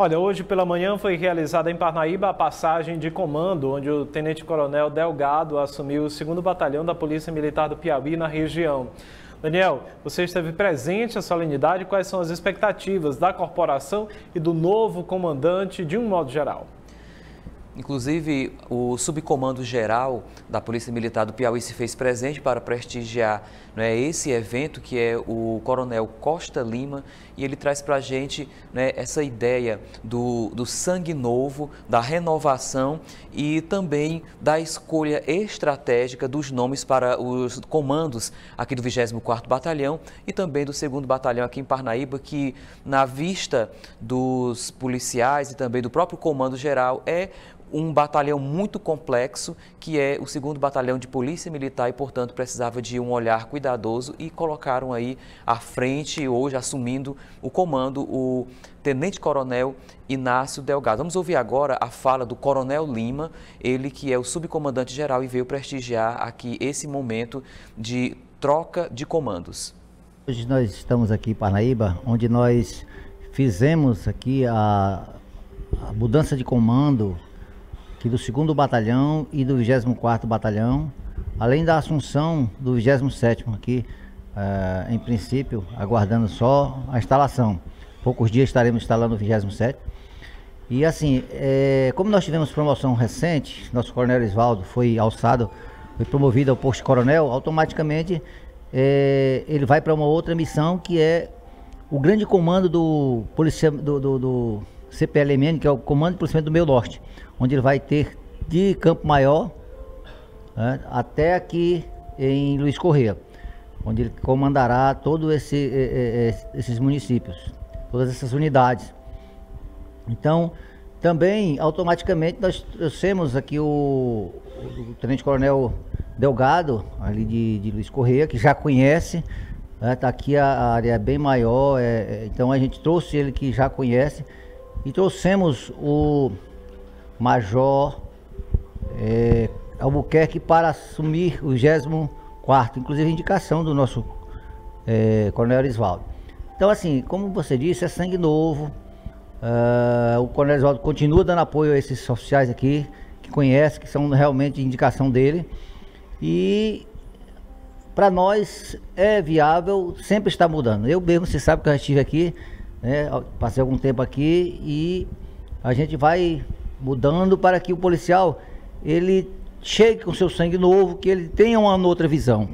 Olha, hoje pela manhã foi realizada em Parnaíba a passagem de comando, onde o tenente-coronel Delgado assumiu o 2 Batalhão da Polícia Militar do Piauí na região. Daniel, você esteve presente à solenidade. Quais são as expectativas da corporação e do novo comandante, de um modo geral? Inclusive, o subcomando geral da Polícia Militar do Piauí se fez presente para prestigiar né, esse evento, que é o Coronel Costa Lima, e ele traz para a gente né, essa ideia do, do sangue novo, da renovação e também da escolha estratégica dos nomes para os comandos aqui do 24º Batalhão e também do 2 Batalhão aqui em Parnaíba, que na vista dos policiais e também do próprio Comando Geral é um batalhão muito complexo, que é o segundo batalhão de polícia militar e, portanto, precisava de um olhar cuidadoso e colocaram aí à frente, hoje assumindo o comando, o tenente-coronel Inácio Delgado. Vamos ouvir agora a fala do coronel Lima, ele que é o subcomandante-geral e veio prestigiar aqui esse momento de troca de comandos. Hoje nós estamos aqui em Parnaíba, onde nós fizemos aqui a, a mudança de comando aqui do 2 Batalhão e do 24 Batalhão, além da assunção do 27 aqui, eh, em princípio, aguardando só a instalação. Poucos dias estaremos instalando o 27. E assim, é, como nós tivemos promoção recente, nosso coronel Isvaldo foi alçado, foi promovido ao posto coronel, automaticamente é, ele vai para uma outra missão que é o grande comando do policial do, do, do CPLMN, que é o Comando de Policiamento do Meio Norte, onde ele vai ter de Campo Maior né, até aqui em Luiz Correia, onde ele comandará todos eh, eh, eh, esse, esses municípios, todas essas unidades. Então, também, automaticamente, nós trouxemos aqui o, o Tenente Coronel Delgado, ali de, de Luiz Correia, que já conhece, está né, aqui a, área bem maior, é, é, então a gente trouxe ele que já conhece, e trouxemos o Major é, Albuquerque para assumir o 24, inclusive indicação do nosso é, Coronel Erisvaldo. Então, assim, como você disse, é sangue novo. Uh, o Coronel Erisvaldo continua dando apoio a esses oficiais aqui, que conhece, que são realmente indicação dele. E para nós é viável, sempre está mudando. Eu mesmo, você sabe que eu estive aqui né? Passei algum tempo aqui e a gente vai mudando para que o policial ele chegue com seu sangue novo, que ele tenha uma outra visão.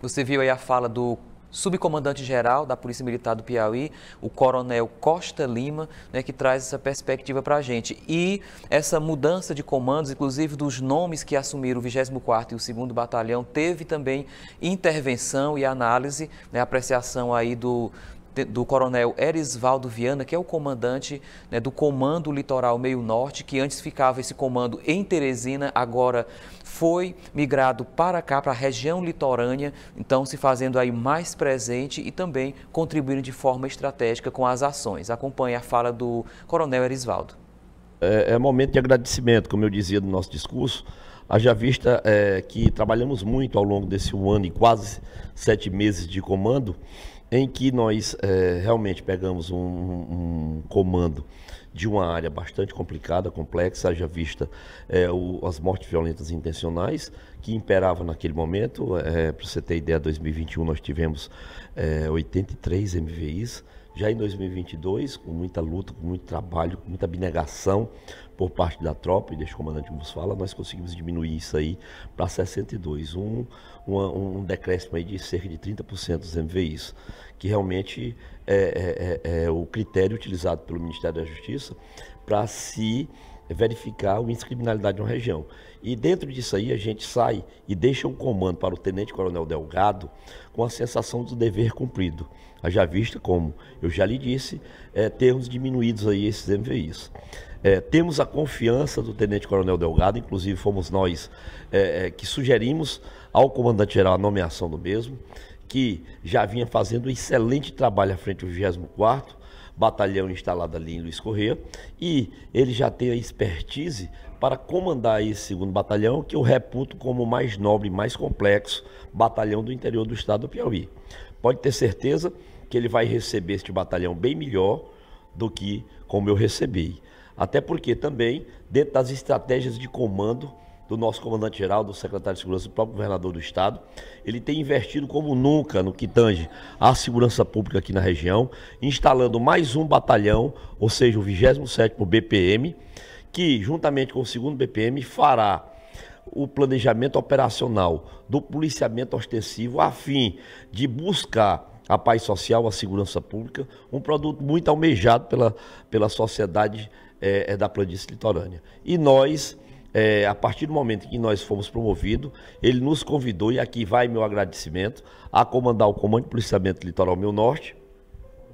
Você viu aí a fala do subcomandante-geral da Polícia Militar do Piauí, o coronel Costa Lima, né, que traz essa perspectiva para a gente. E essa mudança de comandos, inclusive dos nomes que assumiram o 24º e o 2 Batalhão, teve também intervenção e análise, né, apreciação aí do, do coronel Erisvaldo Viana, que é o comandante né, do Comando Litoral Meio Norte, que antes ficava esse comando em Teresina, agora foi migrado para cá, para a região litorânea, então se fazendo aí mais presente e também contribuindo de forma estratégica com as ações. Acompanhe a fala do coronel Erisvaldo. É, é momento de agradecimento, como eu dizia no nosso discurso, Haja vista é, que trabalhamos muito ao longo desse um ano e quase sete meses de comando, em que nós é, realmente pegamos um, um comando de uma área bastante complicada, complexa, haja vista é, o, as mortes violentas intencionais que imperava naquele momento. É, Para você ter ideia, 2021 nós tivemos é, 83 MVIs. Já em 2022, com muita luta, com muito trabalho, com muita abnegação por parte da tropa e o comandante que nos fala, nós conseguimos diminuir isso aí para 62, um, um decréscimo aí de cerca de 30% dos MVIs que realmente é, é, é, é o critério utilizado pelo Ministério da Justiça para se verificar o inscriminalidade de uma região. E dentro disso aí a gente sai e deixa um comando para o Tenente Coronel Delgado com a sensação do dever cumprido. Já vista como, eu já lhe disse, é, termos diminuídos aí esses MVIs. É, temos a confiança do Tenente Coronel Delgado, inclusive fomos nós é, é que sugerimos ao Comandante-Geral a nomeação do mesmo que já vinha fazendo um excelente trabalho à frente do 24 batalhão instalado ali em Luiz Correia, e ele já tem a expertise para comandar esse segundo batalhão, que eu reputo como o mais nobre, mais complexo batalhão do interior do estado do Piauí. Pode ter certeza que ele vai receber este batalhão bem melhor do que como eu recebi. Até porque também, dentro das estratégias de comando, do nosso comandante-geral, do secretário de Segurança, do próprio governador do Estado. Ele tem investido como nunca no que tange à segurança pública aqui na região, instalando mais um batalhão, ou seja, o 27º BPM, que juntamente com o 2 BPM fará o planejamento operacional do policiamento ostensivo a fim de buscar a paz social, a segurança pública, um produto muito almejado pela, pela sociedade é, da planície litorânea. E nós é, a partir do momento em que nós fomos promovidos, ele nos convidou, e aqui vai meu agradecimento, a comandar o Comando de Policiamento Litoral Meu Norte,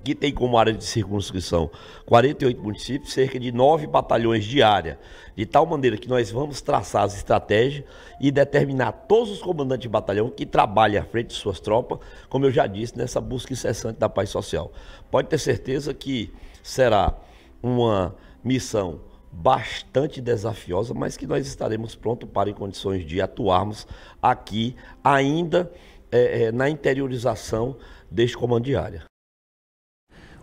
que tem como área de circunscrição 48 municípios, cerca de 9 batalhões de área. De tal maneira que nós vamos traçar as estratégias e determinar todos os comandantes de batalhão que trabalham à frente de suas tropas, como eu já disse, nessa busca incessante da paz social. Pode ter certeza que será uma missão bastante desafiosa, mas que nós estaremos prontos para em condições de atuarmos aqui ainda é, é, na interiorização deste comando de área.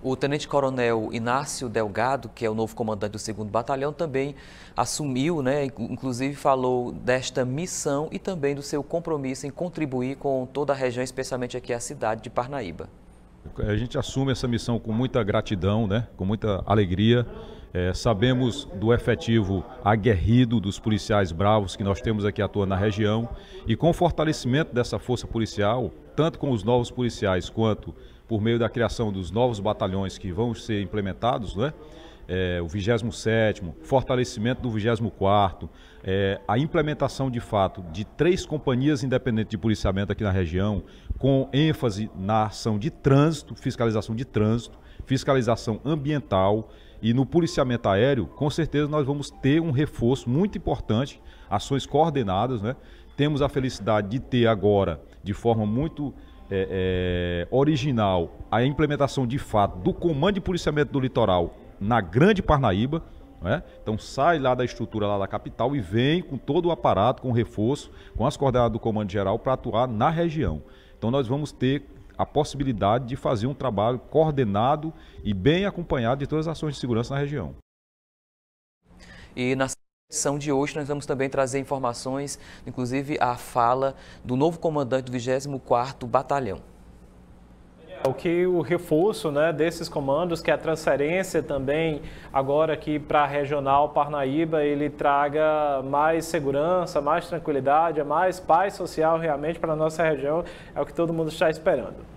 O tenente-coronel Inácio Delgado, que é o novo comandante do 2 Batalhão, também assumiu, né, inclusive falou desta missão e também do seu compromisso em contribuir com toda a região, especialmente aqui a cidade de Parnaíba. A gente assume essa missão com muita gratidão, né? com muita alegria. É, sabemos do efetivo aguerrido dos policiais bravos que nós temos aqui atuando na região e com o fortalecimento dessa força policial, tanto com os novos policiais quanto por meio da criação dos novos batalhões que vão ser implementados, né? é, o 27 fortalecimento do 24 é, a implementação de fato de três companhias independentes de policiamento aqui na região, com ênfase na ação de trânsito, fiscalização de trânsito, fiscalização ambiental e no policiamento aéreo, com certeza nós vamos ter um reforço muito importante, ações coordenadas, né? Temos a felicidade de ter agora, de forma muito é, é, original a implementação de fato do comando de policiamento do litoral na Grande Parnaíba. É? Então sai lá da estrutura lá da capital e vem com todo o aparato, com reforço, com as coordenadas do Comando Geral para atuar na região. Então nós vamos ter a possibilidade de fazer um trabalho coordenado e bem acompanhado de todas as ações de segurança na região. E na sessão de hoje nós vamos também trazer informações, inclusive a fala do novo comandante do 24º Batalhão. É o que o reforço né, desses comandos, que é a transferência também agora aqui para a regional Parnaíba, ele traga mais segurança, mais tranquilidade, mais paz social realmente para a nossa região, é o que todo mundo está esperando.